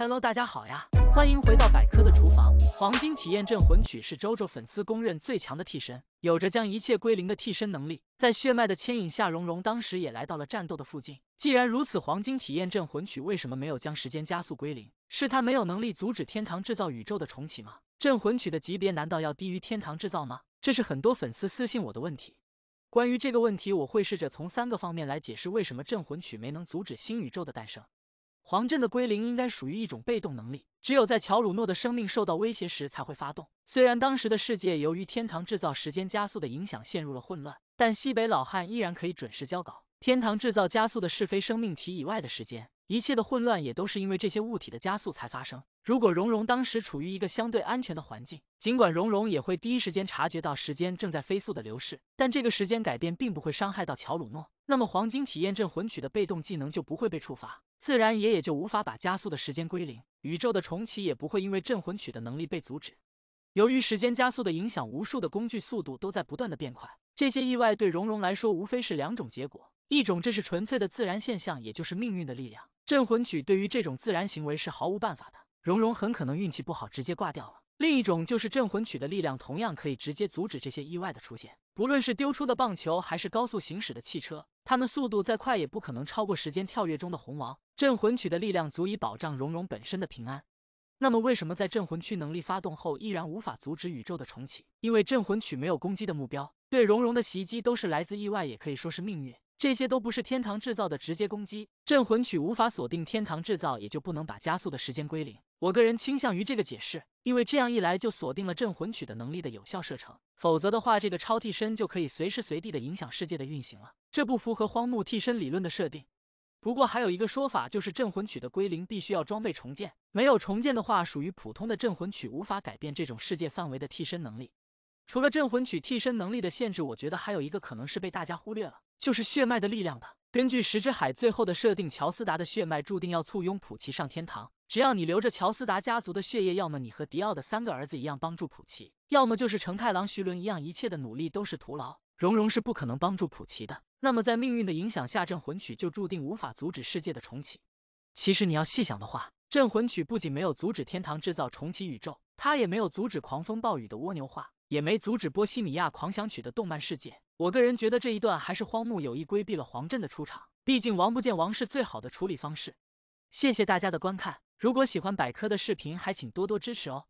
Hello，大家好呀，欢迎回到百科的厨房。黄金体验镇魂曲是周周粉丝公认最强的替身，有着将一切归零的替身能力。在血脉的牵引下，蓉蓉当时也来到了战斗的附近。既然如此，黄金体验镇魂曲为什么没有将时间加速归零？是他没有能力阻止天堂制造宇宙的重启吗？镇魂曲的级别难道要低于天堂制造吗？这是很多粉丝私信我的问题。关于这个问题，我会试着从三个方面来解释为什么镇魂曲没能阻止新宇宙的诞生。黄震的归零应该属于一种被动能力，只有在乔鲁诺的生命受到威胁时才会发动。虽然当时的世界由于天堂制造时间加速的影响陷入了混乱，但西北老汉依然可以准时交稿。天堂制造加速的是非生命体以外的时间，一切的混乱也都是因为这些物体的加速才发生。如果荣荣当时处于一个相对安全的环境，尽管荣荣也会第一时间察觉到时间正在飞速的流逝，但这个时间改变并不会伤害到乔鲁诺。那么黄金体验镇魂曲的被动技能就不会被触发，自然也也就无法把加速的时间归零，宇宙的重启也不会因为镇魂曲的能力被阻止。由于时间加速的影响，无数的工具速度都在不断的变快。这些意外对蓉蓉来说，无非是两种结果：一种这是纯粹的自然现象，也就是命运的力量；镇魂曲对于这种自然行为是毫无办法的。蓉蓉很可能运气不好，直接挂掉了。另一种就是镇魂曲的力量，同样可以直接阻止这些意外的出现。不论是丢出的棒球，还是高速行驶的汽车，它们速度再快也不可能超过时间跳跃中的红王。镇魂曲的力量足以保障蓉蓉本身的平安。那么，为什么在镇魂曲能力发动后，依然无法阻止宇宙的重启？因为镇魂曲没有攻击的目标，对蓉蓉的袭击都是来自意外，也可以说是命运。这些都不是天堂制造的直接攻击，镇魂曲无法锁定天堂制造，也就不能把加速的时间归零。我个人倾向于这个解释，因为这样一来就锁定了镇魂曲的能力的有效射程，否则的话，这个超替身就可以随时随地的影响世界的运行了，这不符合荒木替身理论的设定。不过还有一个说法，就是镇魂曲的归零必须要装备重建，没有重建的话，属于普通的镇魂曲无法改变这种世界范围的替身能力。除了镇魂曲替身能力的限制，我觉得还有一个可能是被大家忽略了，就是血脉的力量的。根据石之海最后的设定，乔斯达的血脉注定要簇拥普奇上天堂。只要你留着乔斯达家族的血液，要么你和迪奥的三个儿子一样帮助普奇，要么就是成太郎、徐伦一样，一切的努力都是徒劳。荣荣是不可能帮助普奇的。那么在命运的影响下，镇魂曲就注定无法阻止世界的重启。其实你要细想的话，镇魂曲不仅没有阻止天堂制造重启宇宙，它也没有阻止狂风暴雨的蜗牛化。也没阻止《波西米亚狂想曲》的动漫世界。我个人觉得这一段还是荒木有意规避了黄镇的出场，毕竟王不见王是最好的处理方式。谢谢大家的观看，如果喜欢百科的视频，还请多多支持哦。